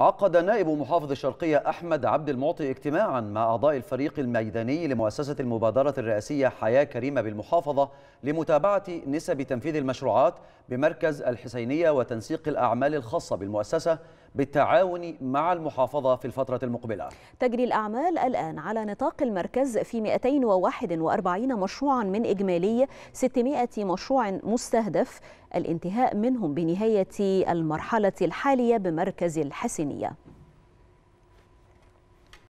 عقد نائب محافظ الشرقية أحمد عبد المعطي اجتماعا مع أعضاء الفريق الميداني لمؤسسة المبادرة الرئاسية حياة كريمة بالمحافظة لمتابعة نسب تنفيذ المشروعات بمركز الحسينية وتنسيق الأعمال الخاصة بالمؤسسة بالتعاون مع المحافظة في الفترة المقبلة تجري الأعمال الآن على نطاق المركز في 241 مشروعا من إجمالي 600 مشروع مستهدف الانتهاء منهم بنهاية المرحلة الحالية بمركز الحسينية